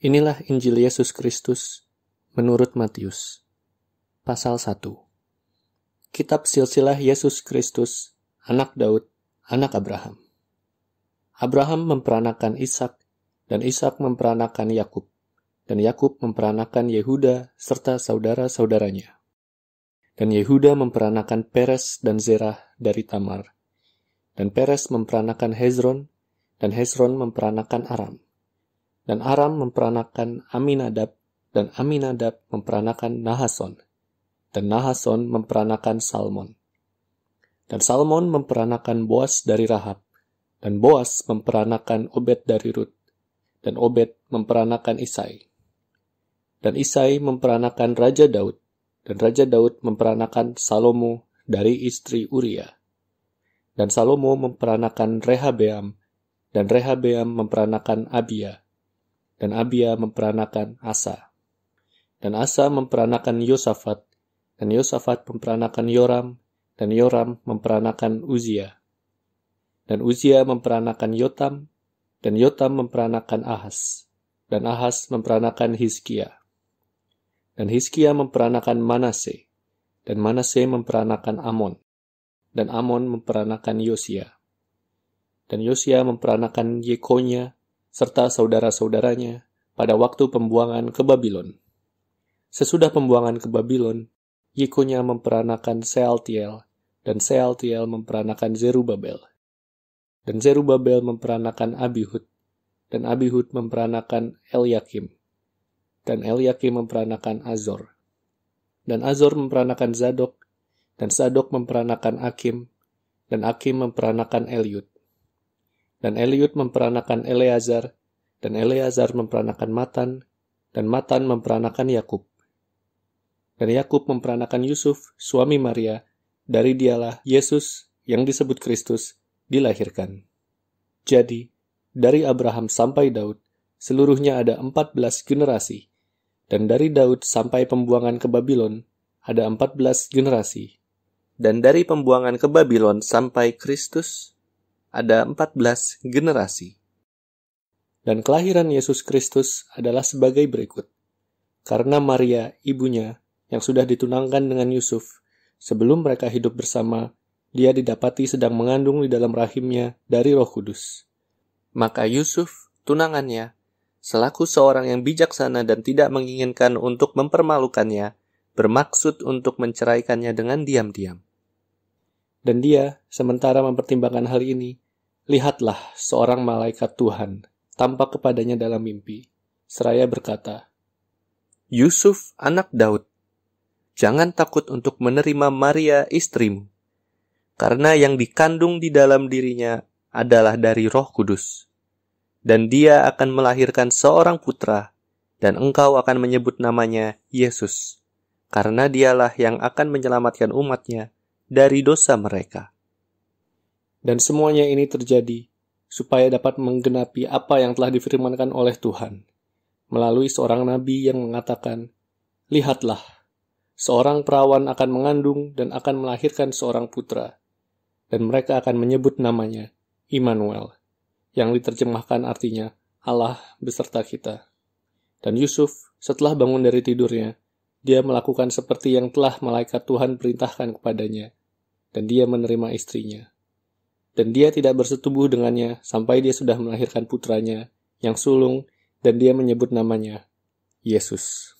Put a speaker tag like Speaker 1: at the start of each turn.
Speaker 1: Inilah Injil Yesus Kristus menurut Matius. Pasal 1. Kitab silsilah Yesus Kristus, anak Daud, anak Abraham. Abraham memperanakan Ishak dan Ishak memperanakan Yakub dan Yakub memperanakan Yehuda serta saudara-saudaranya. Dan Yehuda memperanakan Peres dan Zerah dari Tamar. Dan Peres memperanakan Hezron dan Hezron memperanakan Aram dan Aram memperanakan Aminadab, dan Aminadab memperanakan Nahason, dan Nahason memperanakan Salmon. Dan Salmon memperanakan Boas dari Rahab, dan Boas memperanakan Obed dari Rut, dan Obed memperanakan Isai. Dan Isai memperanakan Raja Daud, dan Raja Daud memperanakan Salomo dari istri Uria. Dan Salomo memperanakan Rehabeam, dan Rehabeam memperanakan Abia dan Abia memperanakan Asa. Dan Asa memperanakan Yosafat, dan Yosafat memperanakan Yoram, dan Yoram memperanakan Uzia. Dan Uzia memperanakan Yotam, dan Yotam memperanakan Ahas, dan Ahas memperanakan Hizkia. Dan Hizkia memperanakan Manase, dan Manase memperanakan Amon, dan Amon memperanakan Yosia. Dan Yosia memperanakan Yekonya, serta saudara-saudaranya pada waktu pembuangan ke Babylon. Sesudah pembuangan ke Babylon, Yekonya memperanakan Sealtiel, dan Sealtiel memperanakan Zerubabel. Dan Zerubabel memperanakan Abihud, dan Abihud memperanakan Eliakim, dan Eliakim memperanakan Azor, dan Azor memperanakan Zadok, dan Zadok memperanakan Akim, dan Akim memperanakan Eliud dan Eliud memperanakan Eleazar, dan Eleazar memperanakan Matan, dan Matan memperanakan Yakub. Dan Yakub memperanakan Yusuf, suami Maria, dari dialah Yesus yang disebut Kristus dilahirkan. Jadi, dari Abraham sampai Daud, seluruhnya ada 14 generasi, dan dari Daud sampai pembuangan ke Babylon, ada 14 generasi. Dan dari pembuangan ke Babylon sampai Kristus ada 14 generasi. Dan kelahiran Yesus Kristus adalah sebagai berikut. Karena Maria, ibunya, yang sudah ditunangkan dengan Yusuf, sebelum mereka hidup bersama, dia didapati sedang mengandung di dalam rahimnya dari roh kudus. Maka Yusuf, tunangannya, selaku seorang yang bijaksana dan tidak menginginkan untuk mempermalukannya, bermaksud untuk menceraikannya dengan diam-diam. Dan dia, sementara mempertimbangkan hal ini, lihatlah seorang malaikat Tuhan tampak kepadanya dalam mimpi. Seraya berkata, Yusuf anak Daud, jangan takut untuk menerima Maria istrimu, karena yang dikandung di dalam dirinya adalah dari roh kudus. Dan dia akan melahirkan seorang putra, dan engkau akan menyebut namanya Yesus, karena dialah yang akan menyelamatkan umatnya dari dosa mereka. Dan semuanya ini terjadi supaya dapat menggenapi apa yang telah difirmankan oleh Tuhan melalui seorang nabi yang mengatakan, "Lihatlah, seorang perawan akan mengandung dan akan melahirkan seorang putra, dan mereka akan menyebut namanya Immanuel, yang diterjemahkan artinya Allah beserta kita." Dan Yusuf, setelah bangun dari tidurnya, dia melakukan seperti yang telah malaikat Tuhan perintahkan kepadanya, dan dia menerima istrinya. Dan dia tidak bersetubuh dengannya sampai dia sudah melahirkan putranya yang sulung dan dia menyebut namanya Yesus.